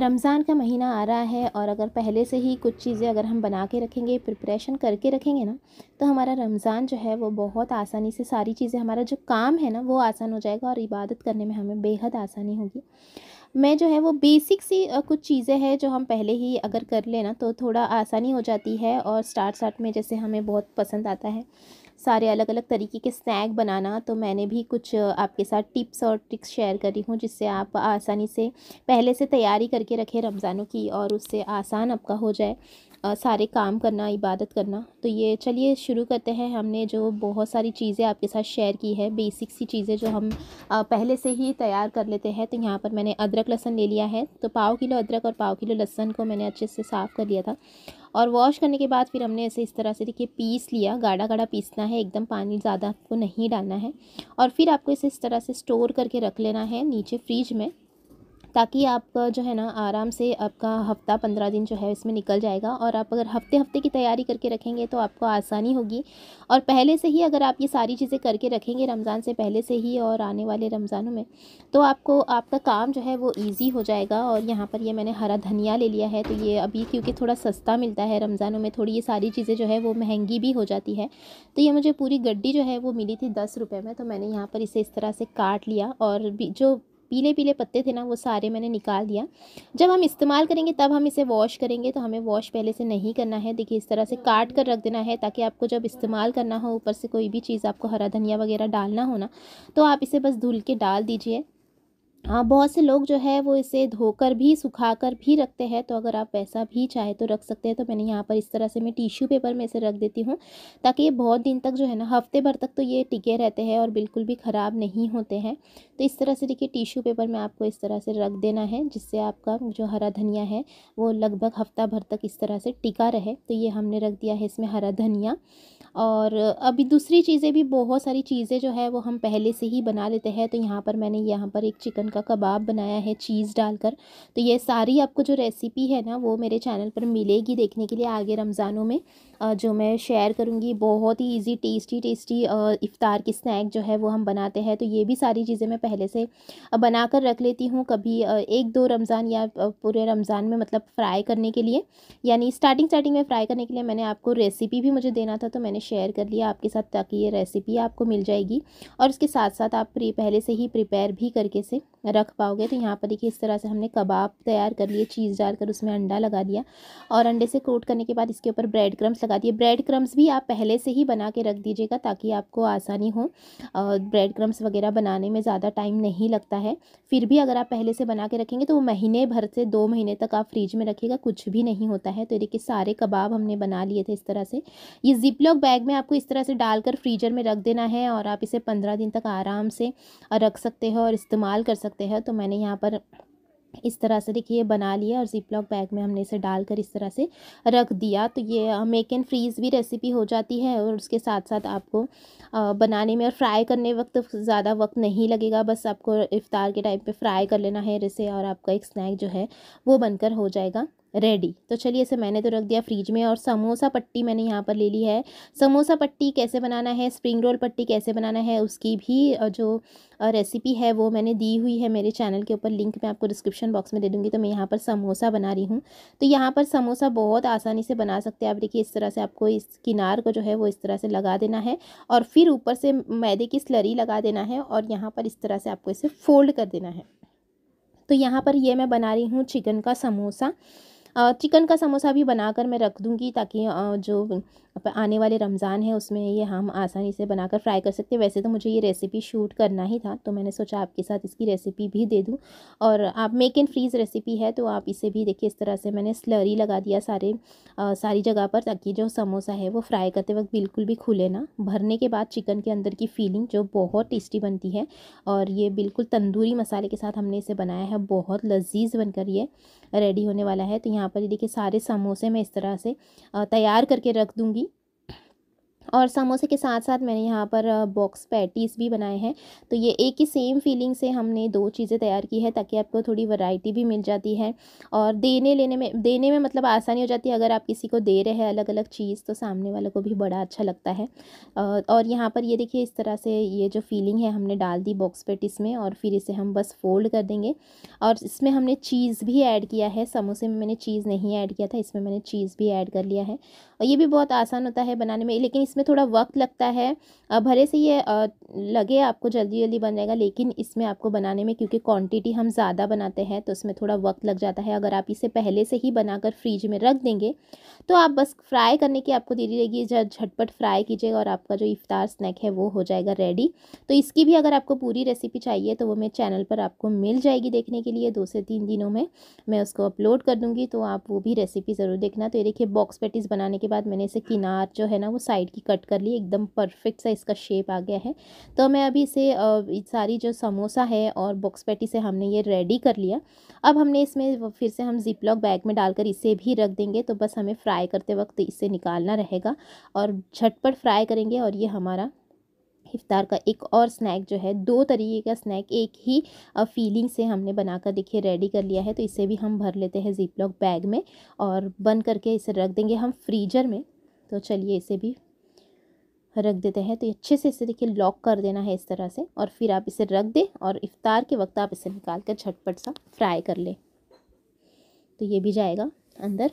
रमज़ान का महीना आ रहा है और अगर पहले से ही कुछ चीज़ें अगर हम बना के रखेंगे प्रिपरेशन करके रखेंगे ना तो हमारा रमज़ान जो है वो बहुत आसानी से सारी चीज़ें हमारा जो काम है ना वो आसान हो जाएगा और इबादत करने में हमें बेहद आसानी होगी मैं जो है वो बेसिक सी कुछ चीज़ें हैं जो हम पहले ही अगर कर लेना तो थोड़ा आसानी हो जाती है और स्टार्ट स्टार्ट में जैसे हमें बहुत पसंद आता है सारे अलग अलग तरीके के स्नैक बनाना तो मैंने भी कुछ आपके साथ टिप्स और ट्रिक्स शेयर करी हूँ जिससे आप आसानी से पहले से तैयारी करके रखें रमज़ानों की और उससे आसान आपका हो जाए सारे काम करना इबादत करना तो ये चलिए शुरू करते हैं हमने जो बहुत सारी चीज़ें आपके साथ शेयर की है बेसिक सी चीज़ें जो हम पहले से ही तैयार कर लेते हैं तो यहाँ पर मैंने अदरक लहसन ले लिया है तो पाव किलो अदरक और पाव किलो लहसन को मैंने अच्छे से साफ़ कर लिया था और वॉश करने के बाद फिर हमने ऐसे इस तरह से देखिए पीस लिया गाढ़ा गाढ़ा पीसना है एकदम पानी ज़्यादा आपको नहीं डालना है और फिर आपको इसे इस तरह से स्टोर करके रख लेना है नीचे फ्रिज में ताकि आपका जो है ना आराम से आपका हफ्ता पंद्रह दिन जो है इसमें निकल जाएगा और आप अगर हफ्ते हफ्ते की तैयारी करके रखेंगे तो आपको आसानी होगी और पहले से ही अगर आप ये सारी चीज़ें करके रखेंगे रमज़ान से पहले से ही और आने वाले रमज़ानों में तो आपको आपका काम जो है वो ईजी हो जाएगा और यहाँ पर ये मैंने हरा धनिया ले लिया है तो ये अभी क्योंकि थोड़ा सस्ता मिलता है रमज़ानों में थोड़ी ये सारी चीज़ें जो है वो महंगी भी हो जाती है तो ये मुझे पूरी गड्डी जो है वो मिली थी दस रुपये में तो मैंने यहाँ पर इसे इस तरह से काट लिया और जो पीले पीले पत्ते थे ना वो सारे मैंने निकाल दिया जब हम इस्तेमाल करेंगे तब हम इसे वॉश करेंगे तो हमें वॉश पहले से नहीं करना है देखिए इस तरह से काट कर रख देना है ताकि आपको जब इस्तेमाल करना हो ऊपर से कोई भी चीज़ आपको हरा धनिया वगैरह डालना हो ना तो आप इसे बस धुल के डाल दीजिए हाँ, बहुत से लोग जो है वो इसे धोकर भी सुखाकर भी रखते हैं तो अगर आप वैसा भी चाहे तो रख सकते हैं तो मैंने यहाँ पर इस तरह से मैं टिश्यू पेपर में इसे रख देती हूँ ताकि ये बहुत दिन तक जो है ना हफ्ते भर तक तो ये टिके रहते हैं और बिल्कुल भी ख़राब नहीं होते हैं तो इस तरह से देखिए टिश्यू पेपर में आपको इस तरह से रख देना है जिससे आपका जो हरा धनिया है वो लगभग हफ्ता भर तक इस तरह से टिका रहे तो ये हमने रख दिया है इसमें हरा धनिया और अभी दूसरी चीज़ें भी बहुत सारी चीज़ें जो है वो हम पहले से ही बना लेते हैं तो यहाँ पर मैंने यहाँ पर एक चिकन का कबाब बनाया है चीज़ डालकर तो ये सारी आपको जो रेसिपी है ना वो मेरे चैनल पर मिलेगी देखने के लिए आगे रमज़ानों में जो मैं शेयर करूँगी बहुत ही ईजी टेस्टी टेस्टी इफ़ार की स्नैक जो है वो हम बनाते हैं तो ये भी सारी चीज़ें मैं पहले से बना कर रख लेती हूँ कभी एक दो रमज़ान या पूरे रमज़ान में मतलब फ्राई करने के लिए यानी स्टार्टिंग स्टार्टिंग में फ्राई करने के लिए मैंने आपको रेसिपी भी मुझे देना था तो मैंने शेयर कर लिया आपके साथ ताकि ये रेसिपी आपको मिल जाएगी और उसके साथ साथ आप पहले से ही प्रिपेयर भी करके से रख पाओगे तो यहाँ पर देखिए इस तरह से हमने कबाब तैयार कर लिए चीज़ डालकर उसमें अंडा लगा दिया और अंडे से कोट करने के बाद इसके ऊपर ब्रेड क्रम्स लगा दिए ब्रेड क्रम्स भी आप पहले से ही बना के रख दीजिएगा ताकि आपको आसानी हो और ब्रेड क्रम्स वगैरह बनाने में ज़्यादा टाइम नहीं लगता है फिर भी अगर आप पहले से बना के रखेंगे तो वो महीने भर से दो महीने तक आप फ्रिज में रखिएगा कुछ भी नहीं होता है तो देखिए सारे कबाब हमने बना लिए थे इस तरह से ये जिपलॉक बैग में आपको इस तरह से डालकर फ्रीजर में रख देना है और आप इसे पंद्रह दिन तक आराम से रख सकते हो और इस्तेमाल कर सकते सकते हैं तो मैंने यहाँ पर इस तरह से देखिए बना लिया और जिपलॉक बैग में हमने इसे डालकर इस तरह से रख दिया तो ये मेक एंड फ्रीज़ भी रेसिपी हो जाती है और उसके साथ साथ आपको बनाने में और फ्राई करने वक्त ज़्यादा वक्त नहीं लगेगा बस आपको इफ़ार के टाइम पे फ्राई कर लेना है जैसे और आपका एक स्नैक जो है वो बनकर हो जाएगा रेडी तो चलिए इसे मैंने तो रख दिया फ़्रिज में और समोसा पट्टी मैंने यहाँ पर ले ली है समोसा पट्टी कैसे बनाना है स्प्रिंग रोल पट्टी कैसे बनाना है उसकी भी जो रेसिपी है वो मैंने दी हुई है मेरे चैनल के ऊपर लिंक मैं आपको डिस्क्रिप्शन बॉक्स में दे दूँगी तो मैं यहाँ पर समोसा बना रही हूँ तो यहाँ पर समोसा बहुत आसानी से बना सकते हैं आप देखिए इस तरह से आपको इस किनार को जो है वो इस तरह से लगा देना है और फिर ऊपर से मैदे की स्लरी लगा देना है और यहाँ पर इस तरह से आपको इसे फोल्ड कर देना है तो यहाँ पर ये मैं बना रही हूँ चिकन का समोसा चिकन का समोसा भी बनाकर मैं रख दूँगी ताकि जो आने वाले रमज़ान है उसमें ये हम आसानी से बनाकर फ्राई कर सकते वैसे तो मुझे ये रेसिपी शूट करना ही था तो मैंने सोचा आपके साथ इसकी रेसिपी भी दे दूँ और आप मेक एंड फ्रीज़ रेसिपी है तो आप इसे भी देखिए इस तरह से मैंने स्लरी लगा दिया सारे आ, सारी जगह पर ताकि जो समोसा है वो फ्राई करते वक्त बिल्कुल भी खुले ना भरने के बाद चिकन के अंदर की फीलिंग जो बहुत टेस्टी बनती है और ये बिल्कुल तंदूरी मसाले के साथ हमने इसे बनाया है बहुत लजीज बनकर ये रेडी होने वाला है तो यहाँ पर देखिए सारे समोसे मैं इस तरह से तैयार करके रख दूँगी और समोसे के साथ साथ मैंने यहाँ पर बॉक्स पैटीज़ भी बनाए हैं तो ये एक ही सेम फीलिंग से हमने दो चीज़ें तैयार की है ताकि आपको थोड़ी वैरायटी भी मिल जाती है और देने लेने में देने में मतलब आसानी हो जाती है अगर आप किसी को दे रहे हैं अलग अलग चीज़ तो सामने वाले को भी बड़ा अच्छा लगता है और यहाँ पर ये देखिए इस तरह से ये जो फीलिंग है हमने डाल दी बॉक्स पैटीज़ में और फिर इसे हम बस फोल्ड कर देंगे और इसमें हमने चीज़ भी ऐड किया है समोसे में मैंने चीज़ नहीं ऐड किया था इसमें मैंने चीज़ भी ऐड कर लिया है और ये भी बहुत आसान होता है बनाने में लेकिन इसमें थोड़ा वक्त लगता है भले से ये लगे आपको जल्दी जल्दी बन जाएगा लेकिन इसमें आपको बनाने में क्योंकि क्वांटिटी हम ज़्यादा बनाते हैं तो इसमें थोड़ा वक्त लग जाता है अगर आप इसे पहले से ही बनाकर फ्रिज में रख देंगे तो आप बस फ्राई करने की आपको देरी रहेगी झटपट फ्राई कीजिएगा और आपका जो इफ्तार स्नैक है वो हो जाएगा रेडी तो इसकी भी अगर आपको पूरी रेसिपी चाहिए तो वो मेरे चैनल पर आपको मिल जाएगी देखने के लिए दो से तीन दिनों में मैं उसको अपलोड कर दूँगी तो आप वो भी रेसिपी ज़रूर देखना तो ये देखिए बॉक्स पेटिस बनाने के बाद मैंने इसे किनार जो है ना वो साइड की कट कर ली एकदम परफेक्ट सा इसका शेप आ गया है तो मैं अभी इसे सारी जो समोसा है और बॉक्स पैटी से हमने ये रेडी कर लिया अब हमने इसमें फिर से हम जिपलॉक बैग में डालकर इसे भी रख देंगे तो बस हमें फ्राई करते वक्त इसे निकालना रहेगा और झटपट फ्राई करेंगे और ये हमारा इफ्तार का एक और स्नैक जो है दो तरीके का स्नैक एक ही फीलिंग से हमने बनाकर देखिए रेडी कर लिया है तो इसे भी हम भर लेते हैं जीप लॉक बैग में और बंद करके इसे रख देंगे हम फ्रीजर में तो चलिए इसे भी रख देते हैं तो अच्छे से इसे देखिए लॉक कर देना है इस तरह से और फिर आप इसे रख दें और इफ्तार के वक्त आप इसे निकाल कर झटपट सा फ्राई कर लें तो ये भी जाएगा अंदर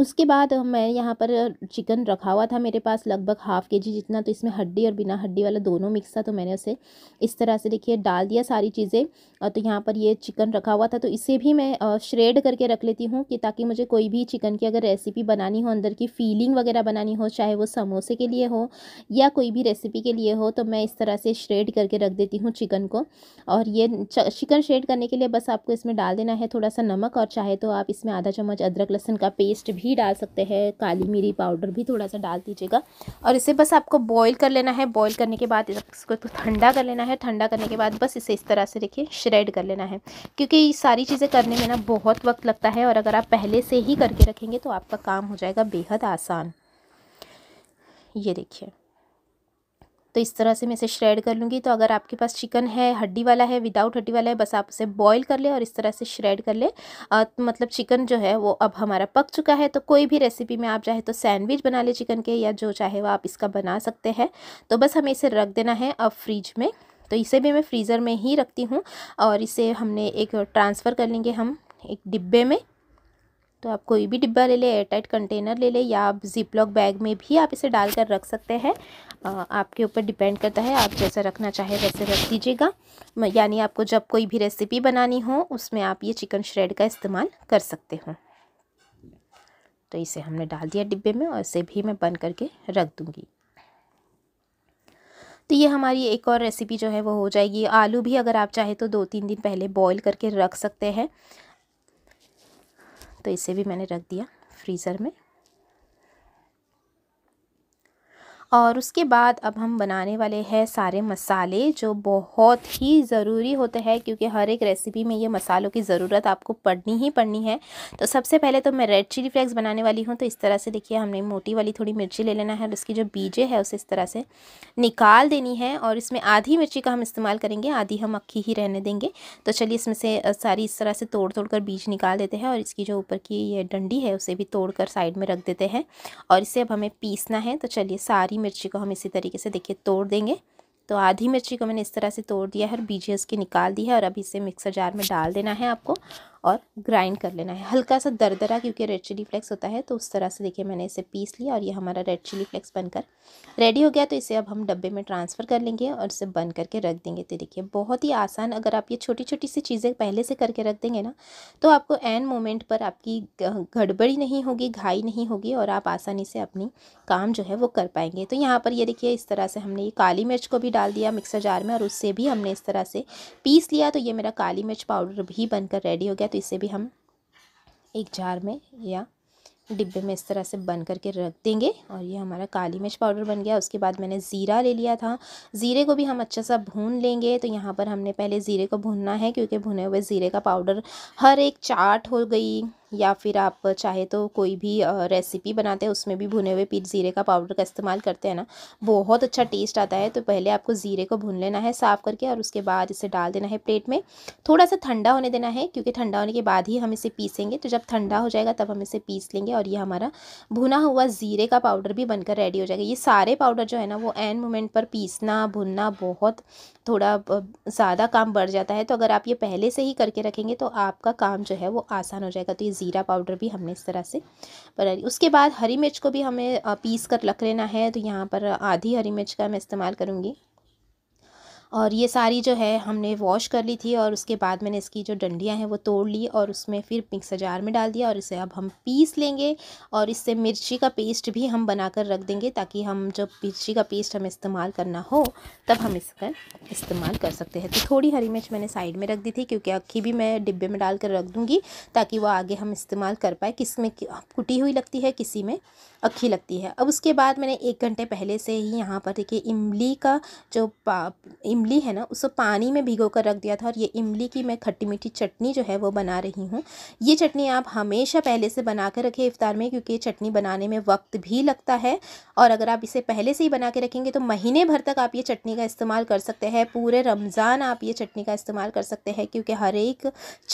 उसके बाद मैं यहाँ पर चिकन रखा हुआ था मेरे पास लगभग हाफ़ के जी जितना तो इसमें हड्डी और बिना हड्डी वाला दोनों मिक्स था तो मैंने उसे इस तरह से देखिए डाल दिया सारी चीज़ें तो यहाँ पर ये चिकन रखा हुआ था तो इसे भी मैं श्रेड करके रख लेती हूँ कि ताकि मुझे कोई भी चिकन की अगर रेसिपी बनानी हो अंदर की फीलिंग वगैरह बनानी हो चाहे वो समोसे के लिए हो या कोई भी रेसिपी के लिए हो तो मैं इस तरह से श्रेड करके रख देती हूँ चिकन को और ये चिकन श्रेड करने के लिए बस आपको इसमें डाल देना है थोड़ा सा नमक और चाहे तो आप इसमें आधा चम्मच अदरक लहसुन का पेस्ट भी भी डाल सकते हैं काली मिरी पाउडर भी थोड़ा सा डाल दीजिएगा और इसे बस आपको बॉईल कर लेना है बॉईल करने के बाद इसको तो ठंडा कर लेना है ठंडा करने के बाद बस इसे इस तरह से देखिए श्रेड कर लेना है क्योंकि सारी चीज़ें करने में ना बहुत वक्त लगता है और अगर आप पहले से ही करके रखेंगे तो आपका काम हो जाएगा बेहद आसान ये देखिए तो इस तरह से मैं इसे श्रेड कर लूँगी तो अगर आपके पास चिकन है हड्डी वाला है विदाउट हड्डी वाला है बस आप उसे बॉईल कर ले और इस तरह से श्रेड कर ले तो मतलब चिकन जो है वो अब हमारा पक चुका है तो कोई भी रेसिपी में आप चाहे तो सैंडविच बना ले चिकन के या जो चाहे वो आप इसका बना सकते हैं तो बस हमें इसे रख देना है अब फ्रिज में तो इसे भी मैं फ्रीज़र में ही रखती हूँ और इसे हमने एक ट्रांसफ़र कर लेंगे हम एक डिब्बे में तो आप कोई भी डिब्बा ले ले एयरटाइट कंटेनर ले ले या आप जिप लॉक बैग में भी आप इसे डाल कर रख सकते हैं आपके ऊपर डिपेंड करता है आप जैसा रखना चाहे वैसे रख दीजिएगा यानी आपको जब कोई भी रेसिपी बनानी हो उसमें आप ये चिकन श्रेड का इस्तेमाल कर सकते हो तो इसे हमने डाल दिया डिब्बे में और इसे भी मैं बंद करके रख दूँगी तो ये हमारी एक और रेसिपी जो है वो हो जाएगी आलू भी अगर आप चाहे तो दो तीन दिन पहले बॉईल करके रख सकते हैं तो इसे भी मैंने रख दिया फ्रीज़र में और उसके बाद अब हम बनाने वाले हैं सारे मसाले जो बहुत ही ज़रूरी होते हैं क्योंकि हर एक रेसिपी में ये मसालों की ज़रूरत आपको पड़नी ही पड़नी है तो सबसे पहले तो मैं रेड चिली फ्लेक्स बनाने वाली हूँ तो इस तरह से देखिए हमने मोटी वाली थोड़ी मिर्ची ले लेना है और उसकी जो बीजे है उसे इस तरह से निकाल देनी है और इसमें आधी मिर्ची का हम इस्तेमाल करेंगे आधी हम अक्खी ही रहने देंगे तो चलिए इसमें से सारी इस तरह से तोड़ तोड़ कर बीज निकाल देते हैं और इसकी जो ऊपर की ये डंडी है उसे भी तोड़ कर साइड में रख देते हैं और इसे अब हमें पीसना है तो चलिए सारी आधी मिर्ची को हम इसी तरीके से देखिए तोड़ देंगे तो आधी मिर्ची को मैंने इस तरह से तोड़ दिया है और बीजियस की निकाल दी है और अब इसे मिक्सर जार में डाल देना है आपको और ग्राइंड कर लेना है हल्का सा दरदरा क्योंकि रेड चिली फ्लेक्स होता है तो उस तरह से देखिए मैंने इसे पीस लिया और ये हमारा रेड चिली फ्लेक्स बनकर रेडी हो गया तो इसे अब हम डब्बे में ट्रांसफ़र कर लेंगे और इसे बंद करके रख देंगे तो देखिए बहुत ही आसान अगर आप ये छोटी छोटी सी चीज़ें पहले से करके रख देंगे ना तो आपको एन मोमेंट पर आपकी गड़बड़ी नहीं होगी घाई नहीं होगी और आप आसानी से अपनी काम जो है वो कर पाएंगे तो यहाँ पर ये देखिए इस तरह से हमने ये काली मिर्च को भी डाल दिया मिक्सर जार में और उससे भी हमने इस तरह से पीस लिया तो ये मेरा काली मिर्च पाउडर भी बनकर रेडी हो गया तो तो इसे भी हम एक जार में या डिब्बे में इस तरह से बन करके रख देंगे और ये हमारा काली मिर्च पाउडर बन गया उसके बाद मैंने ज़ीरा ले लिया था ज़ीरे को भी हम अच्छा सा भून लेंगे तो यहाँ पर हमने पहले ज़ीरे को भूनना है क्योंकि भुने हुए ज़ीरे का पाउडर हर एक चाट हो गई या फिर आप चाहे तो कोई भी रेसिपी बनाते हैं उसमें भी भुने हुए पीठ ज़ीरे का पाउडर का इस्तेमाल करते हैं ना बहुत अच्छा टेस्ट आता है तो पहले आपको ज़ीरे को भून लेना है साफ़ करके और उसके बाद इसे डाल देना है प्लेट में थोड़ा सा ठंडा होने देना है क्योंकि ठंडा होने के बाद ही हम इसे पीसेंगे तो जब ठंडा हो जाएगा तब हम इसे पीस लेंगे और ये हमारा भुना हुआ ज़ीरे का पाउडर भी बनकर रेडी हो जाएगा ये सारे पाउडर जो है ना वो एंड मोमेंट पर पीसना भुनना बहुत थोड़ा ज़्यादा काम बढ़ जाता है तो अगर आप ये पहले से ही करके रखेंगे तो आपका काम जो है वो आसान हो जाएगा तो ये जीरा पाउडर भी हमने इस तरह से बना ली उसके बाद हरी मिर्च को भी हमें पीस कर रख लेना है तो यहाँ पर आधी हरी मिर्च का मैं इस्तेमाल करूँगी और ये सारी जो है हमने वॉश कर ली थी और उसके बाद मैंने इसकी जो डंडियाँ हैं वो तोड़ ली और उसमें फिर मिक्सर जार में डाल दिया और इसे अब हम पीस लेंगे और इससे मिर्ची का पेस्ट भी हम बनाकर रख देंगे ताकि हम जब मिर्ची का पेस्ट हमें इस्तेमाल करना हो तब हम इसका इस्तेमाल कर सकते हैं तो थोड़ी हरी मिर्च मैंने साइड में रख दी थी क्योंकि अक्खी भी मैं डिब्बे में डाल कर रख दूँगी ताकि वो आगे हम इस्तेमाल कर पाए किस में हाँ, कुटी हुई लगती है किसी में अक्खी लगती है अब उसके बाद मैंने एक घंटे पहले से ही यहाँ पर देखिए इमली का जो इमली है ना उसको पानी में भिगो कर रख दिया था और ये इमली की मैं खट्टी मीठी चटनी जो है वो बना रही हूँ ये चटनी आप हमेशा पहले से बना कर रखें इफ्तार में क्योंकि ये चटनी बनाने में वक्त भी लगता है और अगर आप इसे पहले से ही बना के रखेंगे तो महीने भर तक आप ये चटनी का इस्तेमाल कर सकते हैं पूरे रमज़ान आप ये चटनी का इस्तेमाल कर सकते हैं क्योंकि हर एक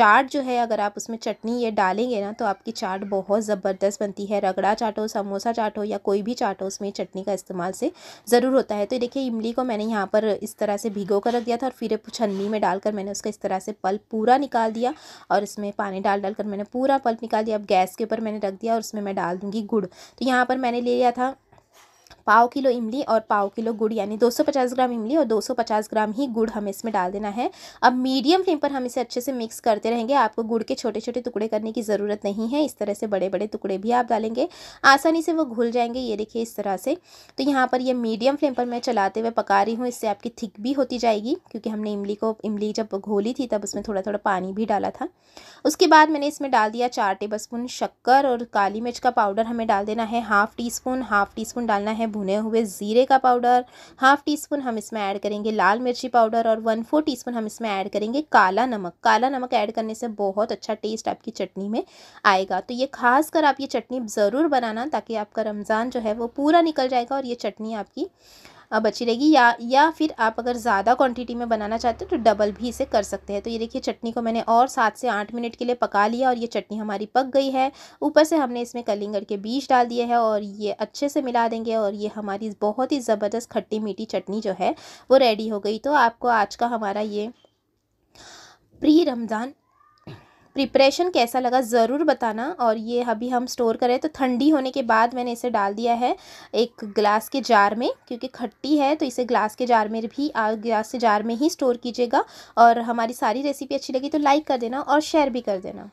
चाट जो है अगर आप उसमें चटनी ये डालेंगे ना तो आपकी चाट बहुत ज़बरदस्त बनती है रगड़ा चाट हो समोसा चाट हो या कोई भी चाट हो उसमें चटनी का इस्तेमाल से ज़रूर होता है तो देखिए इमली को मैंने यहाँ पर इस तरह से से भिगो कर रख दिया था और फिर छन्नी में डालकर मैंने उसका इस तरह से पल्प पूरा निकाल दिया और इसमें पानी डाल डालकर मैंने पूरा पल्प निकाल दिया अब गैस के ऊपर मैंने रख दिया और उसमें मैं डाल दूँगी गुड़ तो यहाँ पर मैंने ले लिया था पाव किलो इमली और पाव किलो गुड़ यानी 250 ग्राम इमली और 250 ग्राम ही गुड़ हमें इसमें डाल देना है अब मीडियम फ्लेम पर हम इसे अच्छे से मिक्स करते रहेंगे आपको गुड़ के छोटे छोटे टुकड़े करने की ज़रूरत नहीं है इस तरह से बड़े बड़े टुकड़े भी आप डालेंगे आसानी से वो घुल जाएंगे ये देखिए इस तरह से तो यहाँ पर ये मीडियम फ्लेम पर मैं चलाते हुए पका रही हूँ इससे आपकी थिक भी होती जाएगी क्योंकि हमने इमली को इमली जब घोली थी तब उसमें थोड़ा थोड़ा पानी भी डाला था उसके बाद मैंने इसमें डाल दिया चार टेबल स्पून शक्कर और काली मिर्च का पाउडर हमें डाल देना है half teaspoon half teaspoon डालना है भुने हुए ज़ीरे का पाउडर हाफ़ टी स्पून हम इसमें ऐड करेंगे लाल मिर्ची पाउडर और वन फोर टी स्पून हम इसमें ऐड करेंगे काला नमक काला नमक ऐड करने से बहुत अच्छा टेस्ट आपकी चटनी में आएगा तो ये खास कर आप ये चटनी ज़रूर बनाना ताकि आपका रमज़ान जो है वो पूरा निकल जाएगा और ये चटनी आपकी बची रहेगी या या फिर आप अगर ज़्यादा क्वांटिटी में बनाना चाहते हो तो डबल भी इसे कर सकते हैं तो ये देखिए चटनी को मैंने और सात से आठ मिनट के लिए पका लिया और ये चटनी हमारी पक गई है ऊपर से हमने इसमें कलिंगड़ के बीज डाल दिए हैं और ये अच्छे से मिला देंगे और ये हमारी बहुत ही ज़बरदस्त खट्टी मीठी चटनी जो है वो रेडी हो गई तो आपको आज का हमारा ये प्री रमज़ान प्रिपरेशन कैसा लगा ज़रूर बताना और ये अभी हम स्टोर करें तो ठंडी होने के बाद मैंने इसे डाल दिया है एक ग्लास के जार में क्योंकि खट्टी है तो इसे ग्लास के जार में भी ग्लास के जार में ही स्टोर कीजिएगा और हमारी सारी रेसिपी अच्छी लगी तो लाइक कर देना और शेयर भी कर देना